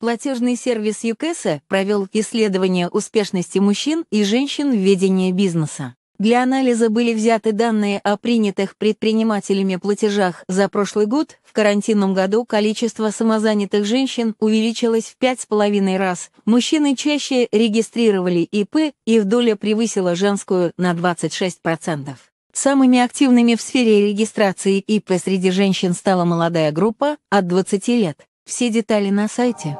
Платежный сервис ЮКЭСа провел исследование успешности мужчин и женщин в ведении бизнеса. Для анализа были взяты данные о принятых предпринимателями платежах за прошлый год. В карантинном году количество самозанятых женщин увеличилось в пять с половиной раз. Мужчины чаще регистрировали ИП, и доля превысила женскую на 26%. Самыми активными в сфере регистрации ИП среди женщин стала молодая группа от 20 лет. Все детали на сайте.